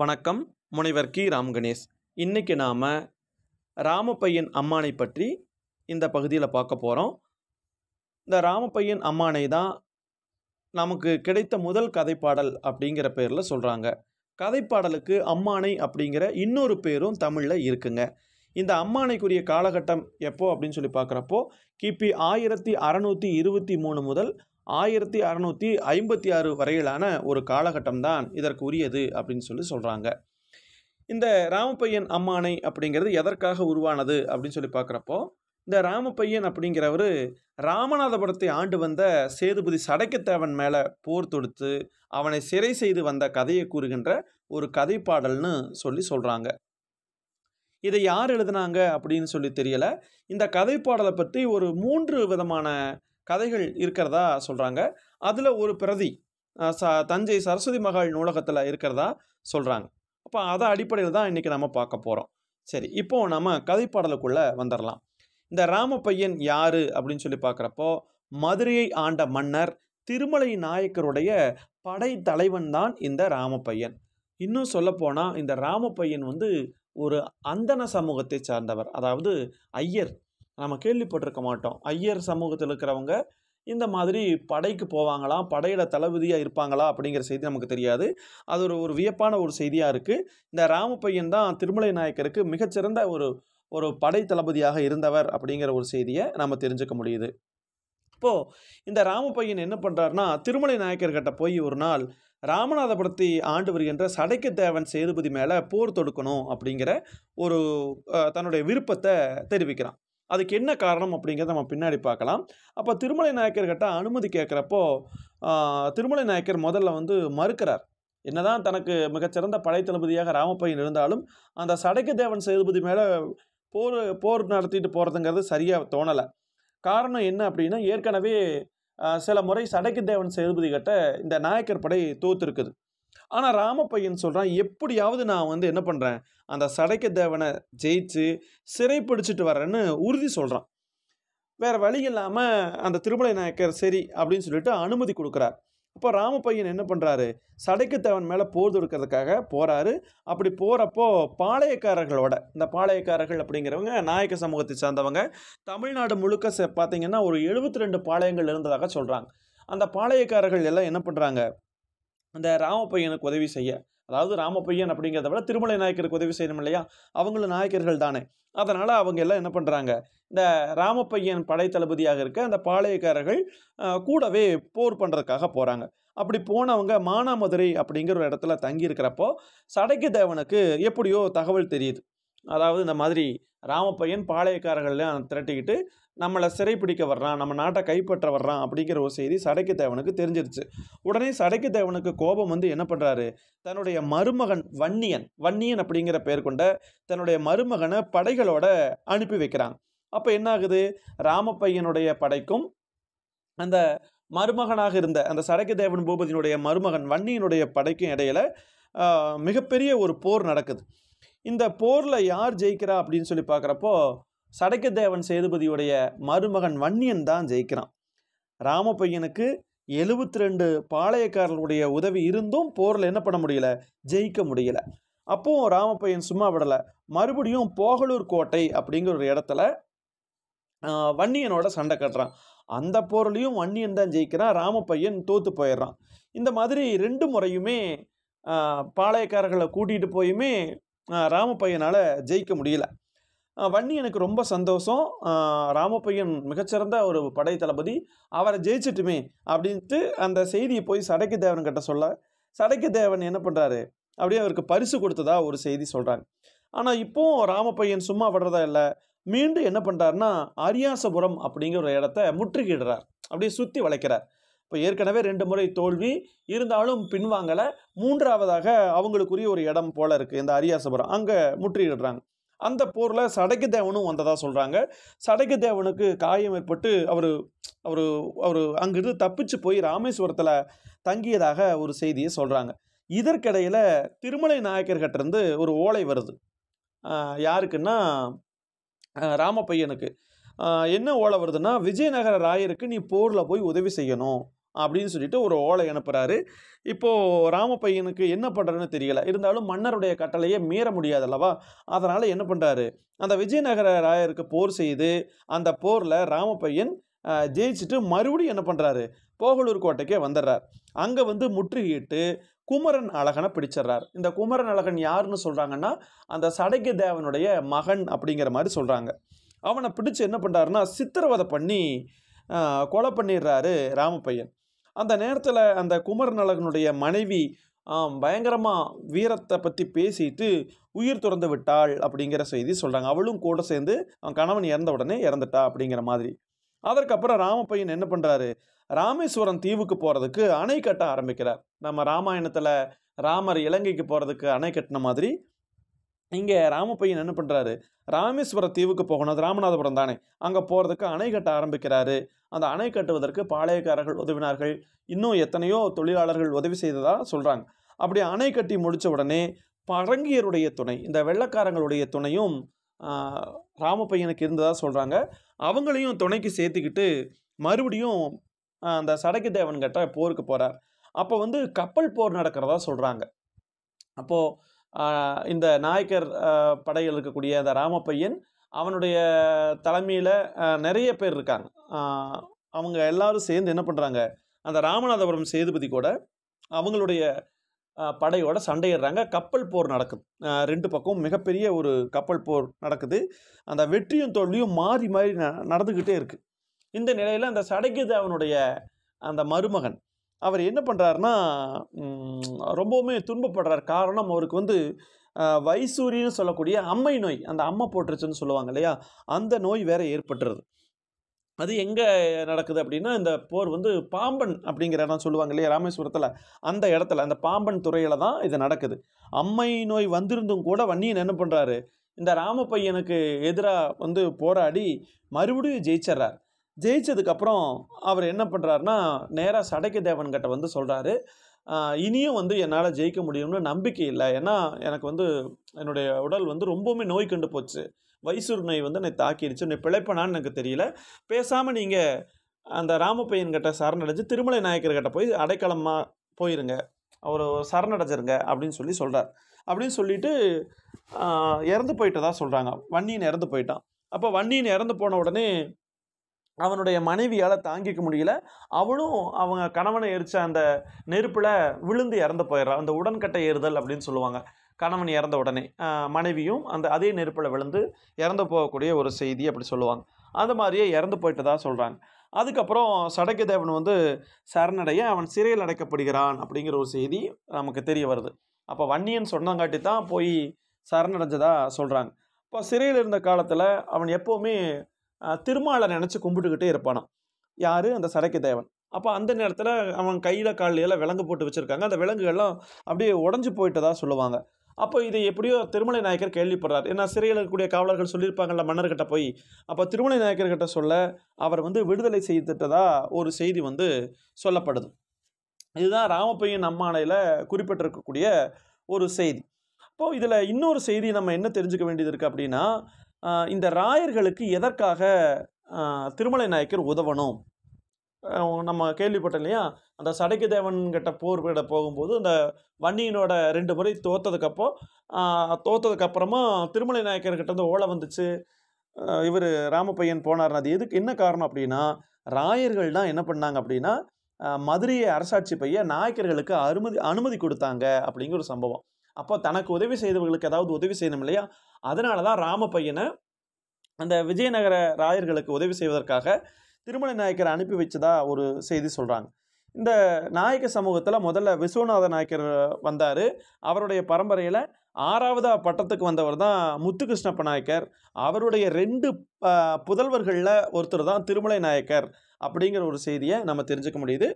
வணக்கம் முனைவர் கி ராம் கணேஷ் இன்றைக்கி நாம் ராமப்பையன் அம்மானை பற்றி இந்த பகுதியில் பார்க்க போகிறோம் இந்த ராமப்பையன் அம்மானை தான் நமக்கு கிடைத்த முதல் கதைப்பாடல் அப்படிங்கிற பேரில் சொல்கிறாங்க கதைப்பாடலுக்கு அம்மானை அப்படிங்கிற இன்னொரு பேரும் தமிழில் இருக்குங்க இந்த அம்மானைக்குரிய காலகட்டம் எப்போ அப்படின்னு சொல்லி பார்க்குறப்போ கிபி ஆயிரத்தி அறநூற்றி இருபத்தி மூணு முதல் ஆயிரத்தி அறநூற்றி ஐம்பத்தி ஆறு வரையிலான ஒரு காலகட்டம் தான் இதற்கு உரியது அப்படின்னு சொல்லி சொல்கிறாங்க இந்த ராமப்பையன் அம்மானை அப்படிங்கிறது எதற்காக உருவானது அப்படின்னு சொல்லி பார்க்குறப்போ இந்த ராமப்பையன் அப்படிங்கிறவர் ராமநாதபுரத்தை ஆண்டு வந்த சேதுபதி சடைக்கத்தேவன் மேலே போர் தொடுத்து அவனை சிறை செய்து வந்த கதையை கூறுகின்ற ஒரு கதைப்பாடல்னு சொல்லி சொல்கிறாங்க இதை யார் எழுதினாங்க அப்படின்னு சொல்லி தெரியலை இந்த கதைப்பாடலை பற்றி ஒரு மூன்று விதமான கதைகள் இருக்கிறதா சொல்கிறாங்க அதில் ஒரு பிரதி ச தஞ்சை சரஸ்வதி மகால் நூலகத்தில் இருக்கிறதா சொல்கிறாங்க அப்போ அதை அடிப்படையில் தான் இன்றைக்கி நம்ம பார்க்க போகிறோம் சரி இப்போது நம்ம கதைப்பாடலுக்குள்ளே வந்துடலாம் இந்த ராம பையன் யார் அப்படின்னு சொல்லி பார்க்குறப்போ மதுரையை ஆண்ட மன்னர் திருமலை நாயக்கருடைய படை தலைவன் தான் இந்த ராம பையன் இன்னும் சொல்லப்போனால் இந்த ராம பையன் வந்து ஒரு அந்தன சமூகத்தை சார்ந்தவர் அதாவது ஐயர் நம்ம கேள்விப்பட்டிருக்க மாட்டோம் ஐயர் சமூகத்தில் இருக்கிறவங்க இந்த மாதிரி படைக்கு போவாங்களாம் படையில் தளபதியாக இருப்பாங்களா அப்படிங்கிற செய்தி நமக்கு தெரியாது அது ஒரு ஒரு வியப்பான ஒரு செய்தியாக இருக்குது இந்த ராமப்பையன் தான் திருமலை நாயக்கருக்கு மிகச்சிறந்த ஒரு ஒரு படை தளபதியாக இருந்தவர் அப்படிங்கிற ஒரு செய்தியை நம்ம தெரிஞ்சுக்க முடியுது இப்போது இந்த ராமப்பையன் என்ன பண்ணுறாருனா திருமலை நாயக்கர்கிட்ட போய் ஒரு நாள் ராமநாதபுரத்தை ஆண்டு வருகின்ற சடைக்கத்தேவன் சேதுபதி மேலே போர் தொடுக்கணும் அப்படிங்கிற ஒரு தன்னுடைய விருப்பத்தை தெரிவிக்கிறான் அதுக்கு என்ன காரணம் அப்படிங்கிறத நம்ம பின்னாடி பார்க்கலாம் அப்போ திருமலை நாயக்கர்கிட்ட அனுமதி கேட்குறப்போ திருமலை நாயக்கர் முதல்ல வந்து மறுக்கிறார் என்னதான் தனக்கு மிகச்சிறந்த படை தளபதியாக ராமப்பையன் இருந்தாலும் அந்த சடைக்கு தேவன் சேதுபதி மேலே போர் போர் நடத்திட்டு போகிறதுங்கிறது சரியாக தோணலை காரணம் என்ன அப்படின்னா ஏற்கனவே சில முறை சடைக்கு தேவன் சேதுபதி கிட்ட இந்த நாயக்கர் படை தோத்துருக்குது ஆனால் ராமப்பையன் சொல்கிறான் எப்படியாவது நான் வந்து என்ன பண்ணுறேன் அந்த சடைக்க தேவனை ஜெயிச்சு சிறைப்பிடிச்சிட்டு வரேன்னு உறுதி சொல்கிறான் வேறு வழி இல்லாமல் அந்த திருமலை நாயக்கர் சரி அப்படின்னு சொல்லிட்டு அனுமதி கொடுக்குறார் அப்போ ராமப்பையன் என்ன பண்ணுறாரு சடைக்குத்தவன் மேலே போர் தொடுக்கிறதுக்காக போகிறாரு அப்படி போகிறப்போ பாளையக்காரர்களோட இந்த பாளையக்காரர்கள் அப்படிங்கிறவங்க நாயக்க சமூகத்தை சார்ந்தவங்க தமிழ்நாடு முழுக்க பார்த்தீங்கன்னா ஒரு எழுபத்தி ரெண்டு பாளையங்கள் இருந்ததாக சொல்கிறாங்க அந்த பாளையக்காரர்கள் எல்லாம் என்ன பண்ணுறாங்க அந்த ராமப்பையனுக்கு உதவி செய்ய அதாவது ராமப்பையன் அப்படிங்கிறத விட திருமலை நாயக்கருக்கு உதவி செய்யணும் இல்லையா அவங்களும் நாயக்கர்கள் தானே அதனால் அவங்க எல்லாம் என்ன பண்ணுறாங்க இந்த ராமப்பையன் தளபதியாக இருக்க அந்த பாளையக்காரர்கள் கூடவே போர் பண்ணுறதுக்காக போகிறாங்க அப்படி போனவங்க மானாமதுரை அப்படிங்கிற ஒரு இடத்துல தங்கியிருக்கிறப்போ சடைக்கு தேவனுக்கு எப்படியோ தகவல் தெரியுது அதாவது இந்த மாதிரி ராமப்பையன் பாளையக்காரர்கள்லாம் திரட்டிக்கிட்டு நம்மளை சிறைப்பிடிக்க வர்றான் நம்ம நாட்டை கைப்பற்ற வர்றான் அப்படிங்கிற ஒரு செய்தி சடைக்கு தேவனுக்கு தெரிஞ்சிருச்சு உடனே சடைக்கு தேவனுக்கு கோபம் வந்து என்ன பண்ணுறாரு தன்னுடைய மருமகன் வன்னியன் வன்னியன் அப்படிங்கிற பெயர் கொண்ட தன்னுடைய மருமகனை படைகளோட அனுப்பி வைக்கிறான் அப்போ என்ன ஆகுது ராமப்பையனுடைய படைக்கும் அந்த மருமகனாக இருந்த அந்த சடக்கு தேவன் பூபதியினுடைய மருமகன் வன்னியினுடைய படைக்கும் இடையில மிகப்பெரிய ஒரு போர் நடக்குது இந்த போரில் யார் ஜெயிக்கிறா அப்படின்னு சொல்லி பார்க்குறப்போ சடக்கத்தேவன் சேதுபதியுடைய மருமகன் வன்னியன் தான் ஜெயிக்கிறான் ராமப்பையனுக்கு எழுபத்தி ரெண்டு பாளையக்காரர்களுடைய உதவி இருந்தும் போரில் என்ன பண்ண முடியல ஜெயிக்க முடியல அப்போவும் ராமப்பையன் சும்மா விடலை மறுபடியும் போகலூர் கோட்டை அப்படிங்கிற ஒரு இடத்துல வன்னியனோட சண்டை கட்டுறான் அந்த போரிலையும் வன்னியன் தான் ஜெயிக்கிறான் ராமப்பையன் தோத்து போயிடுறான் இந்த மாதிரி ரெண்டு முறையுமே பாளையக்காரர்களை கூட்டிகிட்டு போயுமே ராமப்பையனால் ஜெயிக்க முடியல வன்னி எனக்கு ரொம்ப சந்தோஷம் ராமப்பையன் மிகச்சிறந்த ஒரு படை தளபதி அவரை ஜெயிச்சிட்டுமே அப்படின்ட்டு அந்த செய்தியை போய் தேவன் கிட்ட சொல்ல சடக்கி தேவன் என்ன பண்ணுறாரு அப்படியே அவருக்கு பரிசு கொடுத்ததா ஒரு செய்தி சொல்கிறாங்க ஆனால் இப்போ ராமப்பையன் சும்மா விடுறதா இல்லை மீண்டும் என்ன பண்ணுறாருன்னா அரியாசபுரம் அப்படிங்கிற ஒரு இடத்த முற்றுகிடுறார் அப்படியே சுற்றி வளைக்கிறார் இப்போ ஏற்கனவே ரெண்டு முறை தோல்வி இருந்தாலும் பின்வாங்கலை மூன்றாவதாக அவங்களுக்குரிய ஒரு இடம் போல இருக்குது இந்த அரியாசபுரம் அங்கே முற்றுகிடுறாங்க அந்த போரில் சடைக்கு தேவனும் வந்ததாக சொல்கிறாங்க சடைக்கு தேவனுக்கு காயம் ஏற்பட்டு அவர் அவர் அவர் அங்கிருந்து தப்பிச்சு போய் ராமேஸ்வரத்தில் தங்கியதாக ஒரு செய்தியை சொல்கிறாங்க இதற்கிடையில் திருமலை நாயக்கர்கிட்டேருந்து ஒரு ஓலை வருது யாருக்குன்னா ராமப்பையனுக்கு என்ன ஓலை வருதுன்னா விஜயநகர ராயருக்கு நீ போரில் போய் உதவி செய்யணும் அப்படின்னு சொல்லிட்டு ஒரு ஓலை அனுப்புகிறாரு இப்போது ராமப்பையனுக்கு என்ன பண்ணுறதுன்னு தெரியல இருந்தாலும் மன்னருடைய கட்டளையே மீற முடியாது அல்லவா அதனால் என்ன பண்ணுறாரு அந்த விஜயநகர ராயருக்கு போர் செய்து அந்த போரில் ராமப்பையன் ஜெயிச்சுட்டு மறுபடியும் என்ன பண்ணுறாரு போகலூர் கோட்டைக்கே வந்துடுறார் அங்கே வந்து முற்றுகையிட்டு குமரன் அழகனை பிடிச்சிடுறார் இந்த குமரன் அழகன் யாருன்னு சொல்கிறாங்கன்னா அந்த சடகிய தேவனுடைய மகன் அப்படிங்கிற மாதிரி சொல்கிறாங்க அவனை பிடிச்சி என்ன பண்ணுறாருன்னா சித்திரவதை பண்ணி கொலை பண்ணிடுறாரு ராமப்பையன் அந்த நேரத்தில் அந்த குமர் நலகனுடைய மனைவி பயங்கரமாக வீரத்தை பற்றி பேசிட்டு உயிர் துறந்து விட்டாள் அப்படிங்கிற செய்தி சொல்கிறாங்க அவளும் கூட சேர்ந்து அவன் கணவன் இறந்த உடனே இறந்துட்டா அப்படிங்கிற மாதிரி அதற்கப்புறம் ராமப்பையன் என்ன பண்ணுறாரு ராமேஸ்வரம் தீவுக்கு போகிறதுக்கு அணை கட்ட ஆரம்பிக்கிறார் நம்ம ராமாயணத்தில் ராமர் இலங்கைக்கு போகிறதுக்கு அணை கட்டின மாதிரி இங்கே ராமப்பையன் என்ன பண்ணுறாரு ராமேஸ்வர தீவுக்கு போகணும் அது ராமநாதபுரம் தானே அங்கே போகிறதுக்கு அணை கட்ட ஆரம்பிக்கிறாரு அந்த அணை கட்டுவதற்கு பாளையக்காரர்கள் உதவினார்கள் இன்னும் எத்தனையோ தொழிலாளர்கள் உதவி செய்ததாக சொல்கிறாங்க அப்படி அணை கட்டி முடித்த உடனே பழங்கியருடைய துணை இந்த வெள்ளக்காரங்களுடைய துணையும் ராமப்பையனுக்கு இருந்ததாக சொல்கிறாங்க அவங்களையும் துணைக்கு சேர்த்துக்கிட்டு மறுபடியும் அந்த சடக்கு தேவன் கிட்ட போருக்கு போகிறார் அப்போ வந்து கப்பல் போர் நடக்கிறதா சொல்கிறாங்க அப்போது இந்த நாயக்கர் படையில் இருக்கக்கூடிய அந்த ராமப்பையன் அவனுடைய தலைமையில் நிறைய பேர் இருக்காங்க அவங்க எல்லாரும் சேர்ந்து என்ன பண்ணுறாங்க அந்த ராமநாதபுரம் சேதுபதி கூட அவங்களுடைய படையோட சண்டையிடுறாங்க கப்பல் போர் நடக்குது ரெண்டு பக்கம் மிகப்பெரிய ஒரு கப்பல் போர் நடக்குது அந்த வெற்றியும் தோல்வியும் மாறி மாறி நடந்துக்கிட்டே இருக்குது இந்த நிலையில் அந்த சடகிதேவனுடைய அந்த மருமகன் அவர் என்ன பண்ணுறாருன்னா ரொம்பவுமே துன்பப்படுறார் காரணம் அவருக்கு வந்து வைசூரின்னு சொல்லக்கூடிய அம்மை நோய் அந்த அம்மை போட்டுருச்சுன்னு சொல்லுவாங்க இல்லையா அந்த நோய் வேற ஏற்பட்டுருது அது எங்கே நடக்குது அப்படின்னா இந்த போர் வந்து பாம்பன் அப்படிங்கிற இடம் சொல்லுவாங்க இல்லையா ராமேஸ்வரத்தில் அந்த இடத்துல அந்த பாம்பன் துறையில் தான் இது நடக்குது அம்மை நோய் வந்திருந்தும் கூட வன்னியன் என்ன பண்ணுறாரு இந்த ராம பையனுக்கு எதிராக வந்து போராடி மறுபடியும் ஜெயிச்சிட்றாரு ஜெயிச்சதுக்கப்புறம் அவர் என்ன பண்ணுறாருனா நேராக சடைக்க தேவன்கிட்ட வந்து சொல்கிறாரு இனியும் வந்து என்னால் ஜெயிக்க முடியும்னு நம்பிக்கை இல்லை ஏன்னா எனக்கு வந்து என்னுடைய உடல் வந்து ரொம்பவுமே நோய் கண்டு போச்சு வைசூர் நோய் வந்து என்னை தாக்கிடுச்சு என்னை பிழைப்பனான்னு எனக்கு தெரியல பேசாமல் நீங்கள் அந்த ராமப்பையன்கிட்ட சரணடைஞ்சு திருமலை நாயக்கர்கிட்ட போய் அடைக்கலமாக போயிருங்க அவர் சரணடைஞ்சிருங்க அப்படின்னு சொல்லி சொல்கிறார் அப்படின்னு சொல்லிட்டு இறந்து போயிட்டதா சொல்கிறாங்க வன்னியின் இறந்து போயிட்டான் அப்போ வன்னியின் இறந்து போன உடனே அவனுடைய மனைவியால் தாங்கிக்க முடியல அவளும் அவங்க கணவனை எரிச்ச அந்த நெருப்பில் விழுந்து இறந்து போயிடுறான் அந்த உடன்கட்டை ஏறுதல் அப்படின்னு சொல்லுவாங்க கணவன் இறந்த உடனே மனைவியும் அந்த அதே நெருப்பில் விழுந்து இறந்து போகக்கூடிய ஒரு செய்தி அப்படி சொல்லுவாங்க அந்த மாதிரியே இறந்து தான் சொல்கிறாங்க அதுக்கப்புறம் சடக்கு தேவன் வந்து சரணடைய அவன் சிறையில் அடைக்கப்படுகிறான் அப்படிங்கிற ஒரு செய்தி நமக்கு தெரிய வருது அப்போ வன்னியன் சொன்னங்காட்டி தான் போய் சரணடைஞ்சதாக சொல்கிறாங்க இப்போ சிறையில் இருந்த காலத்தில் அவன் எப்போவுமே திருமாலை நினச்சி கும்பிட்டுக்கிட்டே இருப்பானான் யார் அந்த சரக்கு தேவன் அப்போ அந்த நேரத்தில் அவன் கையில் காலையில் விலங்கு போட்டு வச்சுருக்காங்க அந்த விலங்குகள்லாம் அப்படியே உடஞ்சி போயிட்டதாக சொல்லுவாங்க அப்போ இதை எப்படியோ திருமலை நாயக்கர் கேள்விப்படுறார் ஏன்னா சிறையில் இருக்கக்கூடிய காவலர்கள் சொல்லியிருப்பாங்கள்ல மன்னர்கிட்ட போய் அப்போ திருமலை நாயக்கர்கிட்ட சொல்ல அவர் வந்து விடுதலை செய்துட்டதாக ஒரு செய்தி வந்து சொல்லப்படுது இதுதான் ராமப்பையன் அம்மாலையில் குறிப்பிட்டிருக்கக்கூடிய ஒரு செய்தி அப்போது இதில் இன்னொரு செய்தி நம்ம என்ன தெரிஞ்சுக்க வேண்டியது இருக்குது அப்படின்னா இந்த ராயர்களுக்கு எதற்காக திருமலை நாயக்கர் உதவணும் நம்ம கேள்விப்பட்டோம் இல்லையா அந்த சடைக்கு தேவன்கிட்ட போர் விட போகும்போது அந்த வன்னியினோட ரெண்டு முறை தோத்ததுக்கப்போ தோத்ததுக்கப்புறமா திருமலை நாயக்கர்கிட்ட வந்து ஓலை வந்துச்சு இவர் ராமப்பையன் போனார் அது எதுக்கு என்ன காரணம் அப்படின்னா ராயர்கள் தான் என்ன பண்ணாங்க அப்படின்னா மதுரையை அரசாட்சி பைய நாயக்கர்களுக்கு அனுமதி அனுமதி கொடுத்தாங்க அப்படிங்கிற ஒரு சம்பவம் அப்போ தனக்கு உதவி செய்தவர்களுக்கு ஏதாவது உதவி செய்யணும் இல்லையா அதனால தான் ராம பையனை அந்த விஜயநகர ராயர்களுக்கு உதவி செய்வதற்காக திருமலை நாயக்கரை அனுப்பி வச்சதா ஒரு செய்தி சொல்கிறாங்க இந்த நாயக்க சமூகத்தில் முதல்ல விஸ்வநாத நாயக்கர் வந்தார் அவருடைய பரம்பரையில் ஆறாவது பட்டத்துக்கு வந்தவர் தான் முத்துகிருஷ்ணப்ப நாயக்கர் அவருடைய ரெண்டு புதல்வர்களில் ஒருத்தர் தான் திருமலை நாயக்கர் அப்படிங்கிற ஒரு செய்தியை நம்ம தெரிஞ்சுக்க முடியுது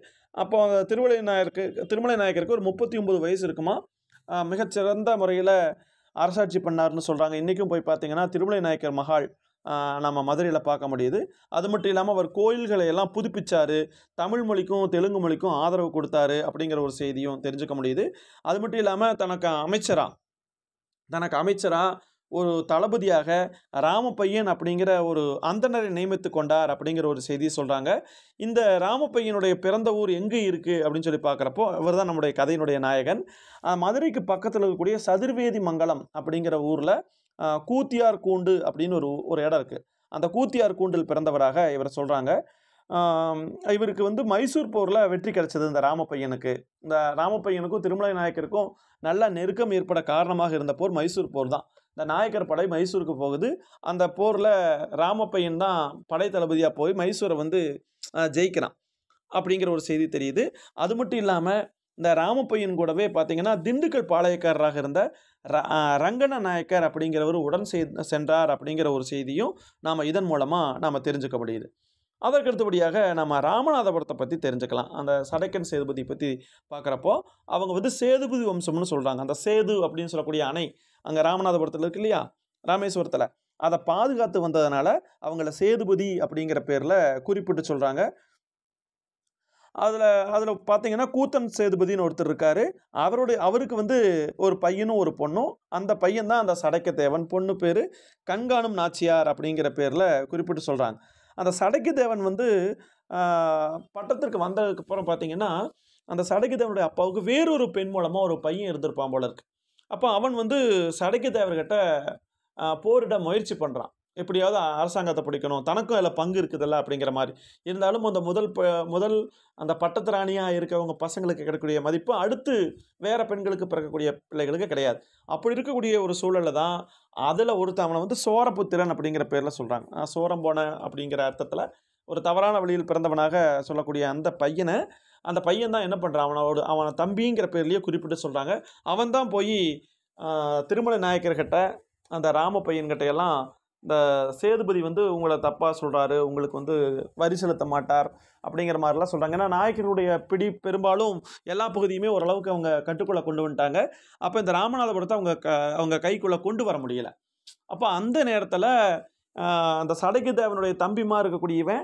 அப்போ திருமலை நாயக்கருக்கு திருமலை நாயக்கருக்கு ஒரு முப்பத்தி ஒம்பது வயசு இருக்குமா மிகச்சிறந்த முறையில் அரசாட்சி பண்ணார்னு சொல்கிறாங்க இன்றைக்கும் போய் பார்த்தீங்கன்னா திருமலை நாயக்கர் மகால் நம்ம மதுரையில் பார்க்க முடியுது அது மட்டும் இல்லாமல் அவர் கோயில்களை எல்லாம் புதுப்பிச்சார் தமிழ் மொழிக்கும் தெலுங்கு மொழிக்கும் ஆதரவு கொடுத்தாரு அப்படிங்கிற ஒரு செய்தியும் தெரிஞ்சுக்க முடியுது அது மட்டும் இல்லாமல் தனக்கு அமைச்சராக தனக்கு அமைச்சராக ஒரு தளபதியாக ராமப்பையன் அப்படிங்கிற ஒரு அந்தனரை நியமித்து கொண்டார் அப்படிங்கிற ஒரு செய்தி சொல்கிறாங்க இந்த ராமப்பையனுடைய பிறந்த ஊர் எங்கே இருக்குது அப்படின்னு சொல்லி பார்க்குறப்போ இவர் தான் நம்முடைய கதையினுடைய நாயகன் மதுரைக்கு பக்கத்தில் இருக்கக்கூடிய சதுர்வேதி மங்கலம் அப்படிங்கிற ஊரில் கூத்தியார் கூண்டு அப்படின்னு ஒரு ஒரு இடம் இருக்குது அந்த கூத்தியார் கூண்டில் பிறந்தவராக இவர் சொல்கிறாங்க இவருக்கு வந்து மைசூர் போரில் வெற்றி கிடைச்சது இந்த ராமப்பையனுக்கு இந்த ராமப்பையனுக்கும் திருமலை நாயக்கருக்கும் நல்ல நெருக்கம் ஏற்பட காரணமாக இருந்த போர் மைசூர் போர் தான் இந்த நாயக்கர் படை மைசூருக்கு போகுது அந்த போரில் ராமப்பையன் தான் படை தளபதியாக போய் மைசூரை வந்து ஜெயிக்கிறான் அப்படிங்கிற ஒரு செய்தி தெரியுது அது மட்டும் இல்லாமல் இந்த ராமப்பையன் கூடவே பார்த்தீங்கன்னா திண்டுக்கல் பாளையக்காரராக இருந்த ரங்கன நாயக்கர் அப்படிங்கிறவர் உடன் சென்றார் அப்படிங்கிற ஒரு செய்தியும் நாம் இதன் மூலமாக நாம் தெரிஞ்சுக்க முடியுது அதற்கடுத்தபடியாக நம்ம ராமநாதபுரத்தை பற்றி தெரிஞ்சுக்கலாம் அந்த சடைக்கன் சேதுபதி பற்றி பார்க்குறப்போ அவங்க வந்து சேதுபதி வம்சம்னு சொல்கிறாங்க அந்த சேது அப்படின்னு சொல்லக்கூடிய அணை அங்கே ராமநாதபுரத்தில் இருக்கு இல்லையா ராமேஸ்வரத்தில் அதை பாதுகாத்து வந்ததுனால அவங்கள சேதுபதி அப்படிங்கிற பேரில் குறிப்பிட்டு சொல்கிறாங்க அதில் அதில் பார்த்தீங்கன்னா கூத்தன் சேதுபதினு ஒருத்தர் இருக்கார் அவருடைய அவருக்கு வந்து ஒரு பையனும் ஒரு பொண்ணும் அந்த பையன்தான் அந்த சடைக்கத்தேவன் பொண்ணு பேர் கண்காணும் நாச்சியார் அப்படிங்கிற பேரில் குறிப்பிட்டு சொல்கிறாங்க அந்த சடைக்கத்தேவன் வந்து பட்டத்திற்கு வந்ததுக்கப்புறம் பார்த்தீங்கன்னா அந்த சடைக்கத்தேவனுடைய அப்பாவுக்கு வேறொரு பெண் மூலமாக ஒரு பையன் இருந்திருப்பான் போல இருக்குது அப்போ அவன் வந்து சடைக்கு தேவர்கிட்ட போரிட முயற்சி பண்ணுறான் எப்படியாவது அரசாங்கத்தை பிடிக்கணும் தனக்கும் அதில் பங்கு இருக்குதில்ல அப்படிங்கிற மாதிரி இருந்தாலும் அந்த முதல் ப முதல் அந்த பட்டத்து ராணியாக இருக்கவங்க பசங்களுக்கு கிடைக்கக்கூடிய மதிப்பு அடுத்து வேறு பெண்களுக்கு பிறக்கக்கூடிய பிள்ளைகளுக்கு கிடையாது அப்படி இருக்கக்கூடிய ஒரு சூழலில் தான் அதில் ஒருத்த அவனை வந்து சோரப்புத்திரன் அப்படிங்கிற பேரில் சொல்கிறாங்க சோரம் போன அப்படிங்கிற அர்த்தத்தில் ஒரு தவறான வழியில் பிறந்தவனாக சொல்லக்கூடிய அந்த பையனை அந்த பையன் தான் என்ன பண்ணுறான் அவனோட அவனை தம்பிங்கிற பேர்லேயே குறிப்பிட்டு சொல்கிறாங்க அவன் தான் போய் திருமலை நாயக்கர்கிட்ட அந்த ராம பையன்கிட்ட எல்லாம் இந்த சேதுபதி வந்து உங்களை தப்பாக சொல்கிறாரு உங்களுக்கு வந்து வரி செலுத்த மாட்டார் அப்படிங்கிற மாதிரிலாம் சொல்கிறாங்க ஏன்னா நாயக்கருடைய பிடி பெரும்பாலும் எல்லா பகுதியுமே ஓரளவுக்கு அவங்க கட்டுக்குள்ளே கொண்டு வந்துட்டாங்க அப்போ இந்த ராமநாதபுரத்தை அவங்க க அவங்க கைக்குள்ளே கொண்டு வர முடியலை அப்போ அந்த நேரத்தில் அந்த சடகு தேவனுடைய தம்பிமா இருக்கக்கூடியவன்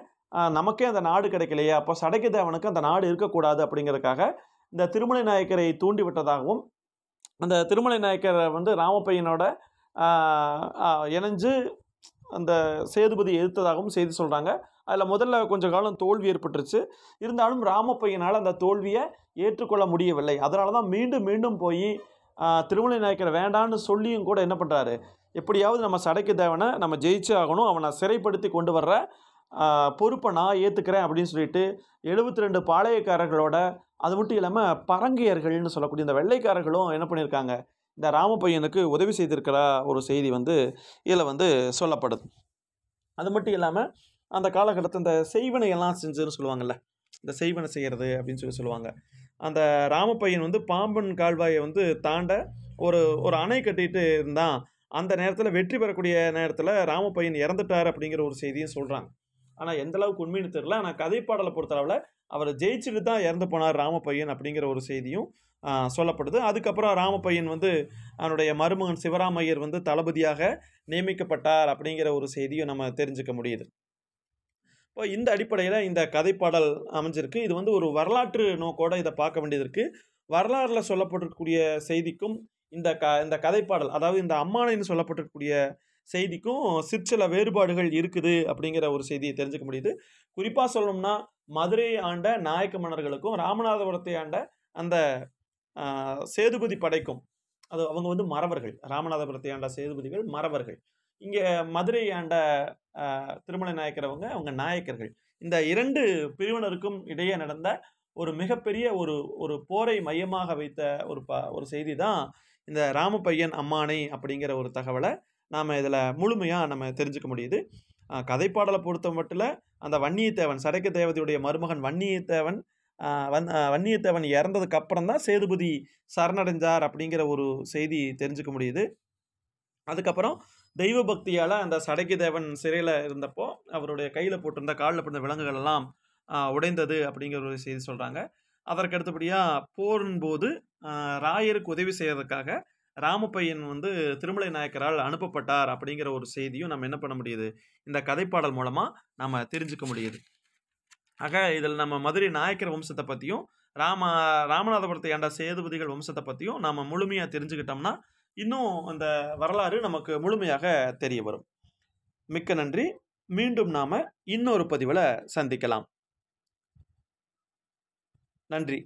நமக்கே அந்த நாடு கிடைக்கலையே அப்போ தேவனுக்கு அந்த நாடு இருக்கக்கூடாது அப்படிங்கிறதுக்காக இந்த திருமலை நாயக்கரை தூண்டி விட்டதாகவும் அந்த திருமலை நாயக்கரை வந்து ராமப்பையனோட இணைஞ்சு அந்த சேதுபதி எதிர்த்ததாகவும் செய்தி சொல்கிறாங்க அதில் முதல்ல கொஞ்ச காலம் தோல்வி ஏற்பட்டுருச்சு இருந்தாலும் ராமப்பையனால் அந்த தோல்வியை ஏற்றுக்கொள்ள முடியவில்லை அதனால தான் மீண்டும் மீண்டும் போய் திருமலை நாயக்கரை வேண்டான்னு சொல்லியும் கூட என்ன பண்ணுறாரு எப்படியாவது நம்ம சடைக்கு தேவனை நம்ம ஜெயிச்சு ஆகணும் அவனை சிறைப்படுத்தி கொண்டு வர்ற பொறுப்பை நான் ஏற்றுக்கிறேன் அப்படின்னு சொல்லிட்டு எழுபத்தி ரெண்டு பாளையக்காரர்களோட அது மட்டும் இல்லாமல் பரங்கையர்கள்னு சொல்லக்கூடிய இந்த வெள்ளைக்காரர்களும் என்ன பண்ணியிருக்காங்க இந்த ராமப்பையனுக்கு உதவி செய்திருக்கிற ஒரு செய்தி வந்து இதில் வந்து சொல்லப்படுது அது மட்டும் இல்லாமல் அந்த காலகட்டத்தில் இந்த செய்வனை எல்லாம் செஞ்சுன்னு சொல்லுவாங்கள்ல இந்த செய்வனை செய்கிறது அப்படின்னு சொல்லி சொல்லுவாங்க அந்த ராமப்பையன் வந்து பாம்பன் கால்வாயை வந்து தாண்ட ஒரு ஒரு அணை கட்டிட்டு இருந்தான் அந்த நேரத்தில் வெற்றி பெறக்கூடிய நேரத்தில் ராமப்பையன் இறந்துட்டார் அப்படிங்கிற ஒரு செய்தியும் சொல்கிறாங்க ஆனால் எந்த அளவுக்கு உண்மைன்னு தெரில ஆனால் கதைப்பாடலை பொறுத்தளவில் அவர் ஜெயிச்சுட்டு தான் இறந்து போனார் ராமப்பையன் அப்படிங்கிற ஒரு செய்தியும் சொல்லப்படுது அதுக்கப்புறம் ராமப்பையன் வந்து அவனுடைய மருமகன் சிவராமையர் வந்து தளபதியாக நியமிக்கப்பட்டார் அப்படிங்கிற ஒரு செய்தியும் நம்ம தெரிஞ்சுக்க முடியுது இப்போ இந்த அடிப்படையில் இந்த கதைப்பாடல் அமைஞ்சிருக்கு இது வந்து ஒரு வரலாற்று நோக்கோடு இதை பார்க்க வேண்டியது இருக்குது வரலாறில் சொல்லப்பட்டிருக்கக்கூடிய செய்திக்கும் இந்த க இந்த கதைப்பாடல் அதாவது இந்த அம்மானைன்னு சொல்லப்பட்டிருக்கக்கூடிய செய்திக்கும் சிற்சில வேறுபாடுகள் இருக்குது அப்படிங்கிற ஒரு செய்தியை தெரிஞ்சுக்க முடியுது குறிப்பாக சொல்லணும்னா மதுரையை ஆண்ட நாயக்க மன்னர்களுக்கும் ராமநாதபுரத்தை ஆண்ட அந்த சேதுபதி படைக்கும் அது அவங்க வந்து மறவர்கள் ராமநாதபுரத்தை ஆண்ட சேதுபதிகள் மறவர்கள் இங்கே மதுரை ஆண்ட திருமலை நாயக்கரவங்க அவங்க நாயக்கர்கள் இந்த இரண்டு பிரிவினருக்கும் இடையே நடந்த ஒரு மிகப்பெரிய ஒரு ஒரு போரை மையமாக வைத்த ஒரு ப ஒரு செய்தி தான் இந்த ராமப்பையன் அம்மானை அப்படிங்கிற ஒரு தகவலை நாம் இதில் முழுமையாக நம்ம தெரிஞ்சுக்க முடியுது கதைப்பாடலை பொறுத்த மட்டும் அந்த வன்னியத்தேவன் சடைக்க தேவதையுடைய மருமகன் வன்னியத்தேவன் வந் வன்னியத்தேவன் இறந்ததுக்கு அப்புறம் தான் சேதுபதி சரணடைஞ்சார் அப்படிங்கிற ஒரு செய்தி தெரிஞ்சுக்க முடியுது அதுக்கப்புறம் தெய்வ பக்தியால் அந்த சடைக்கு தேவன் சிறையில் இருந்தப்போ அவருடைய கையில் போட்டிருந்த காலில் போட்டிருந்த விலங்குகள் எல்லாம் உடைந்தது அப்படிங்கிற ஒரு செய்தி சொல்கிறாங்க அதற்கு அடுத்தபடியாக போரின் போது ராயருக்கு உதவி செய்கிறதுக்காக ராமப்பையன் வந்து திருமலை நாயக்கரால் அனுப்பப்பட்டார் அப்படிங்கிற ஒரு செய்தியும் நம்ம என்ன பண்ண முடியுது இந்த கதைப்பாடல் மூலமாக நம்ம தெரிஞ்சுக்க முடியுது ஆக இதில் நம்ம மதுரை நாயக்கர் வம்சத்தை பற்றியும் ராம ராமநாதபுரத்தை ஆண்ட சேதுபதிகள் வம்சத்தை பற்றியும் நம்ம முழுமையாக தெரிஞ்சுக்கிட்டோம்னா இன்னும் அந்த வரலாறு நமக்கு முழுமையாக தெரிய வரும் மிக்க நன்றி மீண்டும் நாம் இன்னொரு பதிவில் சந்திக்கலாம் நன்றி